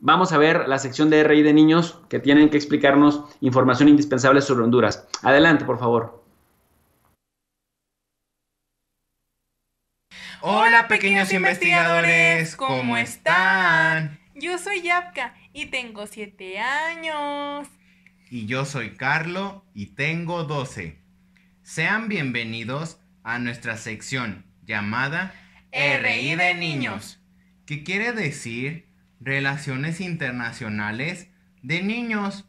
vamos a ver la sección de RI de niños que tienen que explicarnos información indispensable sobre Honduras. Adelante, por favor. Hola, pequeños investigadores, ¿cómo están? Yo soy Yapka y tengo 7 años. Y yo soy Carlo y tengo 12. Sean bienvenidos a nuestra sección llamada RI de niños, que quiere decir Relaciones Internacionales de Niños.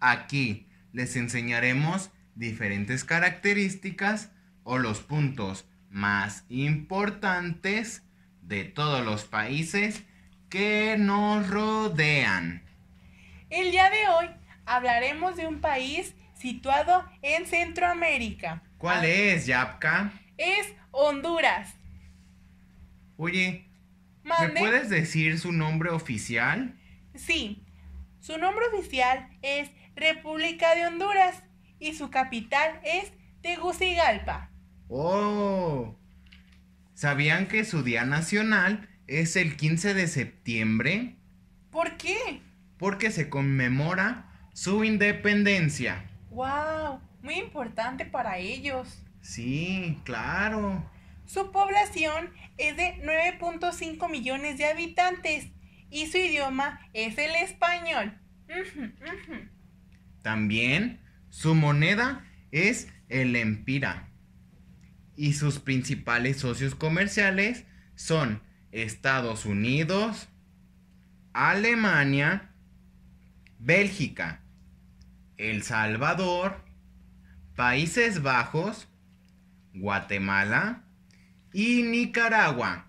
Aquí les enseñaremos diferentes características o los puntos más importantes de todos los países que nos rodean. El día de hoy hablaremos de un país situado en Centroamérica. ¿Cuál es, Yapka? Es Honduras. Oye, ¿Me puedes decir su nombre oficial? Sí, su nombre oficial es República de Honduras y su capital es Tegucigalpa. ¡Oh! ¿Sabían que su día nacional es el 15 de septiembre? ¿Por qué? Porque se conmemora su independencia. ¡Wow! Muy importante para ellos. Sí, claro. Su población es de 9.5 millones de habitantes y su idioma es el español. También su moneda es el empira y sus principales socios comerciales son Estados Unidos, Alemania, Bélgica, El Salvador, Países Bajos, Guatemala, y Nicaragua.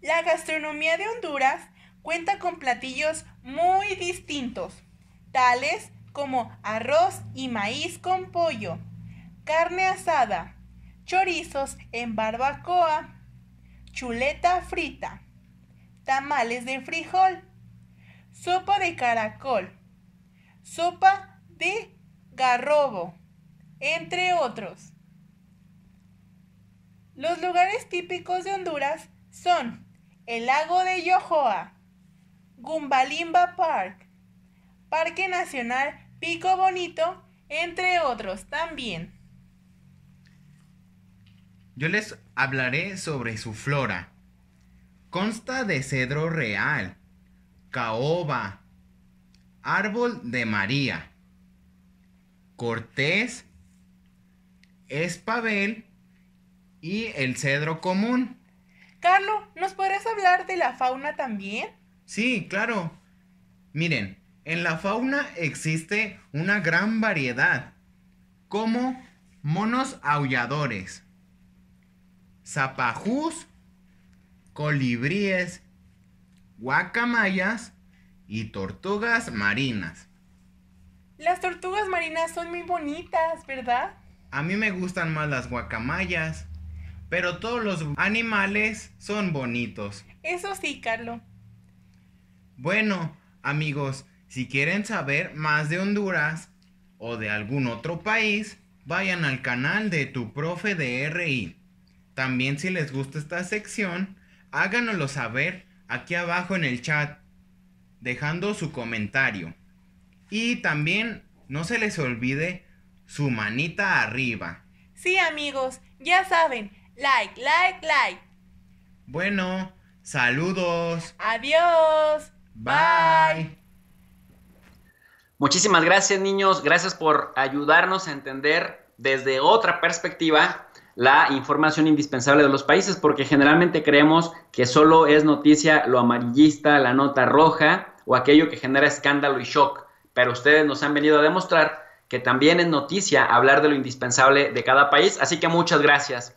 La gastronomía de Honduras cuenta con platillos muy distintos, tales como arroz y maíz con pollo, carne asada, chorizos en barbacoa, chuleta frita, tamales de frijol, sopa de caracol, sopa de garrobo, entre otros. Los lugares típicos de Honduras son el lago de Yohoa, Gumbalimba Park, Parque Nacional Pico Bonito, entre otros también. Yo les hablaré sobre su flora. Consta de cedro real, caoba, árbol de María, cortés, espabel, y el cedro común. Carlos, ¿nos podrás hablar de la fauna también? Sí, claro. Miren, en la fauna existe una gran variedad, como monos aulladores, zapajús, colibríes, guacamayas y tortugas marinas. Las tortugas marinas son muy bonitas, ¿verdad? A mí me gustan más las guacamayas pero todos los animales son bonitos. Eso sí, Carlos. Bueno, amigos, si quieren saber más de Honduras o de algún otro país, vayan al canal de tu profe de RI. También si les gusta esta sección, háganoslo saber aquí abajo en el chat, dejando su comentario. Y también no se les olvide su manita arriba. Sí amigos, ya saben, Like, like, like. Bueno, saludos. Adiós. Bye. Muchísimas gracias niños, gracias por ayudarnos a entender desde otra perspectiva la información indispensable de los países, porque generalmente creemos que solo es noticia lo amarillista, la nota roja o aquello que genera escándalo y shock, pero ustedes nos han venido a demostrar que también es noticia hablar de lo indispensable de cada país, así que muchas gracias.